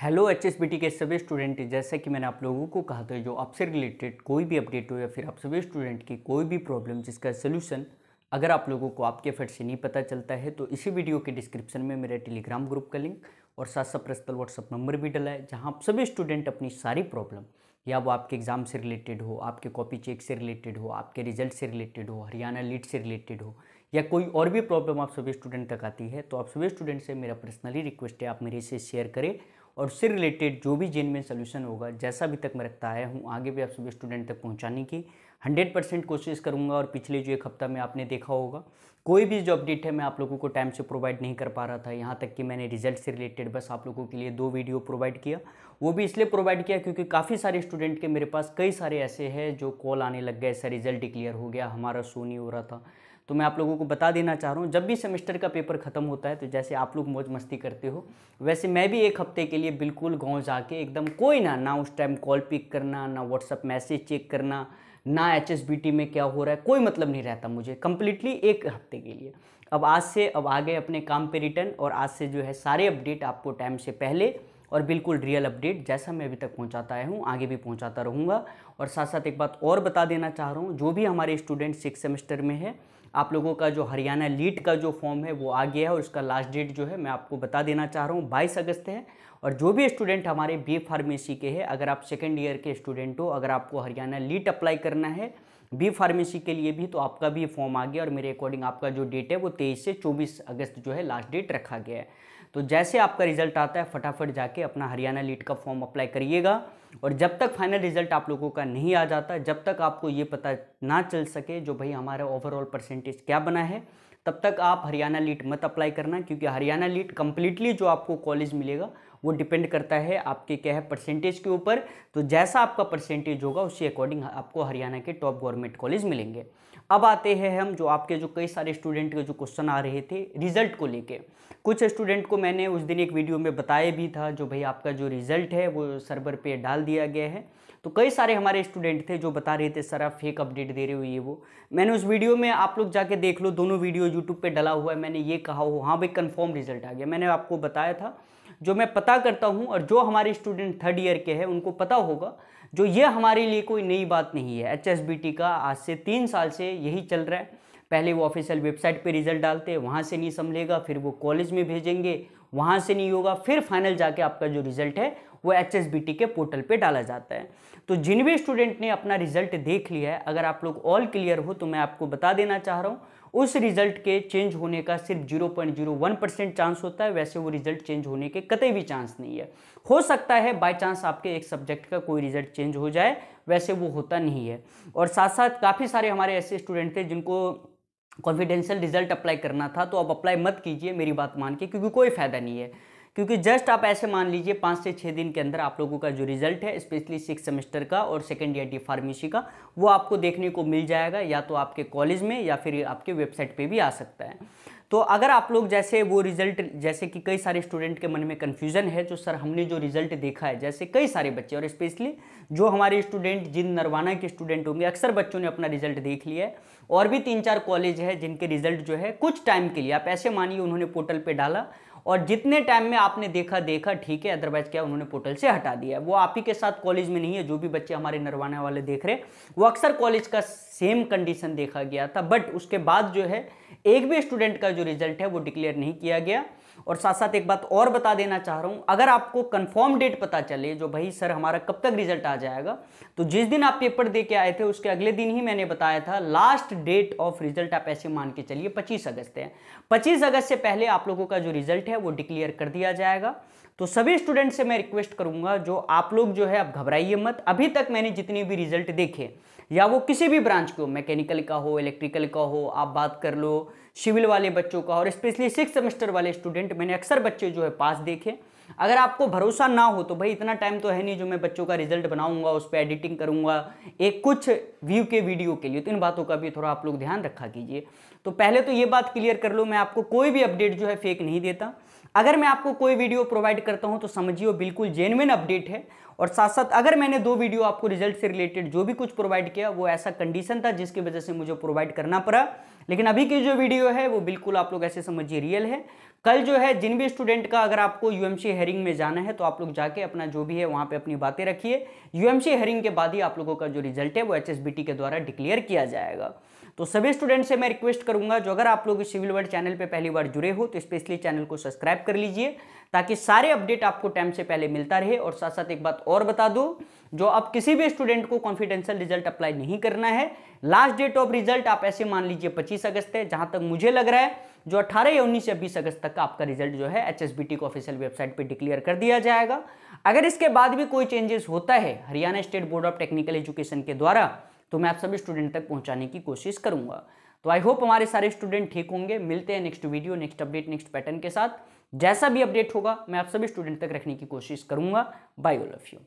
hello H S के सभी student जैसा कि मैंने आप लोगों को कहा था जो आपसे रिलेटेड कोई भी अपडेट हो या फिर आप सभी स्टूडेंट की कोई भी प्रॉब्लम जिसका सोल्यूशन अगर आप लोगों को आपके फट से नहीं पता चलता है तो इसी वीडियो के डिस्क्रिप्शन में मेरे टेलीग्राम ग्रुप का लिंक और साथ साथ प्रस्तल व्हाट्सअप नंबर भी डला है जहाँ आप सभी स्टूडेंट अपनी सारी प्रॉब्लम या वो आपके एग्ज़ाम से रिलेटेड हो आपके कॉपी चेक से रिलेटेड हो आपके रिजल्ट से रिलेटेड हो हरियाणा लीड से रिलेटेड हो या कोई और भी प्रॉब्लम आप सभी स्टूडेंट तक आती है तो आप सभी स्टूडेंट से मेरा पर्सनली रिक्वेस्ट है आप मेरे से शेयर करें और उससे रिलेटेड जो भी जेन में सोल्यूशन होगा जैसा भी तक मैं रखता आया हूँ आगे भी आप सभी स्टूडेंट तक पहुँचाने की हंड्रेड परसेंट कोशिश करूँगा और पिछले जो एक हफ्ता में आपने देखा होगा कोई भी जो अपडेट है मैं आप लोगों को टाइम से प्रोवाइड नहीं कर पा रहा था यहाँ तक कि मैंने रिजल्ट से रिलेटेड बस आप लोगों के लिए दो वीडियो प्रोवाइड किया वो भी इसलिए प्रोवाइड किया क्योंकि काफ़ी सारे स्टूडेंट के मेरे पास कई सारे ऐसे हैं जो कॉल आने लग गए ऐसा रिजल्ट डिक्लेयर हो गया हमारा शो नहीं हो रहा था तो मैं आप लोगों को बता देना चाह रहा हूँ जब भी सेमेस्टर का पेपर ख़त्म होता है तो जैसे आप लोग मौज मस्ती करते हो वैसे मैं भी एक हफ्ते के लिए बिल्कुल गाँव जाके एकदम कोई ना ना उस टाइम कॉल पिक करना ना व्हाट्सअप मैसेज चेक करना ना एच में क्या हो रहा है कोई मतलब नहीं रहता मुझे कम्प्लीटली एक हफ्ते के लिए अब आज से अब आ गए अपने काम पे रिटर्न और आज से जो है सारे अपडेट आपको टाइम से पहले और बिल्कुल रियल अपडेट जैसा मैं अभी तक पहुंचाता आया हूं आगे भी पहुंचाता रहूंगा और साथ साथ एक बात और बता देना चाह रहा हूं जो भी हमारे स्टूडेंट सिक्स सेमेस्टर में है आप लोगों का जो हरियाणा लीट का जो फॉर्म है वो आ गया है और उसका लास्ट डेट जो है मैं आपको बता देना चाह रहा हूँ बाईस अगस्त है और जो भी स्टूडेंट हमारे बी फार्मेसी के हैं अगर आप सेकेंड ईयर के स्टूडेंट हो अगर आपको हरियाणा लीट अप्लाई करना है बी फार्मेसी के लिए भी तो आपका भी फॉर्म आ गया और मेरे अकॉर्डिंग आपका जो डेट है वो तेईस से चौबीस अगस्त जो है लास्ट डेट रखा गया है तो जैसे आपका रिजल्ट आता है फटाफट जाके अपना हरियाणा लीट का फॉर्म अप्लाई करिएगा और जब तक फाइनल रिजल्ट आप लोगों का नहीं आ जाता जब तक आपको ये पता ना चल सके जो भाई हमारा ओवरऑल परसेंटेज क्या बना है तब तक आप हरियाणा लीट मत अप्लाई करना क्योंकि हरियाणा लीट कम्प्लीटली जो आपको कॉलेज मिलेगा वो डिपेंड करता है आपके क्या है परसेंटेज के ऊपर तो जैसा आपका परसेंटेज होगा उसी अकॉर्डिंग आपको हरियाणा के टॉप गवर्नमेंट कॉलेज मिलेंगे अब आते हैं हम जो आपके जो कई सारे स्टूडेंट के जो क्वेश्चन आ रहे थे रिजल्ट को लेके कुछ स्टूडेंट को मैंने उस दिन एक वीडियो में बताया भी था जो भाई आपका जो रिजल्ट है वो सर्वर पे डाल दिया गया है तो कई सारे हमारे स्टूडेंट थे जो बता रहे थे सर आप फेक अपडेट दे रहे हो ये वो मैंने उस वीडियो में आप लोग जाके देख लो दोनों वीडियो यूट्यूब पर डला हुआ है मैंने ये कहा हो हाँ भाई कन्फर्म रिजल्ट आ गया मैंने आपको बताया था जो मैं पता करता हूँ और जो हमारे स्टूडेंट थर्ड ईयर के हैं उनको पता होगा जो ये हमारे लिए कोई नई बात नहीं है एच का आज से तीन साल से यही चल रहा है पहले वो ऑफिशियल वेबसाइट पे रिजल्ट डालते हैं वहाँ से नहीं संभलेगा फिर वो कॉलेज में भेजेंगे वहाँ से नहीं होगा फिर फाइनल जाके आपका जो रिजल्ट है वो एच के पोर्टल पे डाला जाता है तो जिन भी स्टूडेंट ने अपना रिजल्ट देख लिया है अगर आप लोग ऑल क्लियर हो तो मैं आपको बता देना चाह रहा हूँ उस रिजल्ट के चेंज होने का सिर्फ 0.01 परसेंट चांस होता है वैसे वो रिजल्ट चेंज होने के कतई भी चांस नहीं है हो सकता है बाय चांस आपके एक सब्जेक्ट का कोई रिजल्ट चेंज हो जाए वैसे वो होता नहीं है और साथ साथ काफ़ी सारे हमारे ऐसे स्टूडेंट थे जिनको कॉन्फिडेंशियल रिजल्ट अप्लाई करना था तो आप अप्लाई मत कीजिए मेरी बात मान के क्योंकि कोई फ़ायदा नहीं है क्योंकि जस्ट आप ऐसे मान लीजिए पाँच से छः दिन के अंदर आप लोगों का जो रिजल्ट है स्पेशली सिक्स सेमेस्टर का और सेकेंड ईयर डी फार्मेसी का वो आपको देखने को मिल जाएगा या तो आपके कॉलेज में या फिर आपके वेबसाइट पर भी आ सकता है तो अगर आप लोग जैसे वो रिजल्ट जैसे कि कई सारे स्टूडेंट के मन में कन्फ्यूजन है तो सर हमने जो रिजल्ट देखा है जैसे कई सारे बच्चे और स्पेशली जो हमारे स्टूडेंट जिन नरवाना के स्टूडेंट होंगे अक्सर बच्चों ने अपना रिजल्ट देख लिया है और भी तीन चार कॉलेज है जिनके रिजल्ट जो है कुछ टाइम के लिए आप ऐसे मानिए उन्होंने पोर्टल पर डाला और जितने टाइम में आपने देखा देखा ठीक है अदरवाइज क्या उन्होंने पोर्टल से हटा दिया है वो आप ही के साथ कॉलेज में नहीं है जो भी बच्चे हमारे नरवाना वाले देख रहे वो अक्सर कॉलेज का सेम कंडीशन देखा गया था बट उसके बाद जो है एक भी स्टूडेंट का जो रिजल्ट है वो डिक्लेयर नहीं किया गया और साथ साथ एक बात और बता देना चाह रहा हूँ अगर आपको कंफर्म डेट पता चले जो भाई सर हमारा कब तक रिजल्ट आ जाएगा तो जिस दिन आप पेपर दे के आए थे उसके अगले दिन ही मैंने बताया था लास्ट डेट ऑफ रिजल्ट आप ऐसे मान के चलिए पच्चीस अगस्त है पच्चीस अगस्त से पहले आप लोगों का जो रिजल्ट है वो डिक्लेयर कर दिया जाएगा तो सभी स्टूडेंट से मैं रिक्वेस्ट करूंगा जो आप लोग जो है आप घबराइए मत अभी तक मैंने जितने भी रिजल्ट देखे या वो किसी भी ब्रांच को मैकेनिकल का हो इलेक्ट्रिकल का हो आप बात कर लो सिविल वाले बच्चों का और स्पेशली सिक्स सेमेस्टर वाले स्टूडेंट मैंने अक्सर बच्चे जो है पास देखे अगर आपको भरोसा ना हो तो भाई इतना टाइम तो है नहीं जो मैं बच्चों का रिजल्ट बनाऊंगा उस पर एडिटिंग करूंगा एक कुछ व्यू के वीडियो के लिए तो इन बातों का भी थोड़ा आप लोग ध्यान रखा कीजिए तो पहले तो ये बात क्लियर कर लो मैं आपको कोई भी अपडेट जो है फेक नहीं देता अगर मैं आपको कोई वीडियो प्रोवाइड करता हूँ तो समझिए बिल्कुल जेनविन अपडेट है और साथ साथ अगर मैंने दो वीडियो आपको रिजल्ट से रिलेटेड जो भी कुछ प्रोवाइड किया वो ऐसा कंडीशन था जिसकी वजह से मुझे प्रोवाइड करना पड़ा लेकिन अभी की जो वीडियो है वो बिल्कुल आप लोग ऐसे समझिए रियल है कल जो है जिन भी स्टूडेंट का अगर आपको यूएमसी हेरिंग में जाना है तो आप लोग जाके अपना जो भी है वहाँ पर अपनी बातें रखिए यू एम हेरिंग के बाद ही आप लोगों का जो रिजल्ट है वो एच के द्वारा डिक्लेयर किया जाएगा तो सभी स्टूडेंट से मैं रिक्वेस्ट करूंगा जो अगर आप लोग इस सिविल वर्ड चैनल पर पहली बार जुड़े हो तो स्पेशली चैनल को सब्सक्राइब कर लीजिए ताकि सारे अपडेट आपको टाइम से पहले मिलता रहे और साथ साथ एक बात और बता दो जो अब किसी भी स्टूडेंट को कॉन्फिडेंशियल रिजल्ट अप्लाई नहीं करना है लास्ट डेट ऑफ रिजल्ट आप ऐसे मान लीजिए पच्चीस अगस्त है जहां तक मुझे लग रहा है जो 18 या 19 या 20 अगस्त तक का आपका रिजल्ट जो है एच एस बी टी को ऑफिशियल वेबसाइट पे डिक्लेयर कर दिया जाएगा अगर इसके बाद भी कोई चेंजेस होता है Haryana state board of technical education के द्वारा तो मैं आप सभी स्टूडेंट तक पहुंचाने की कोशिश करूंगा तो आई होप हमारे सारे स्टूडेंट ठीक होंगे मिलते हैं next video next update next pattern के साथ जैसा भी अपडेट होगा मैं आप सभी स्टूडेंट तक रखने की कोशिश करूंगा बाय ऑल ऑफ यू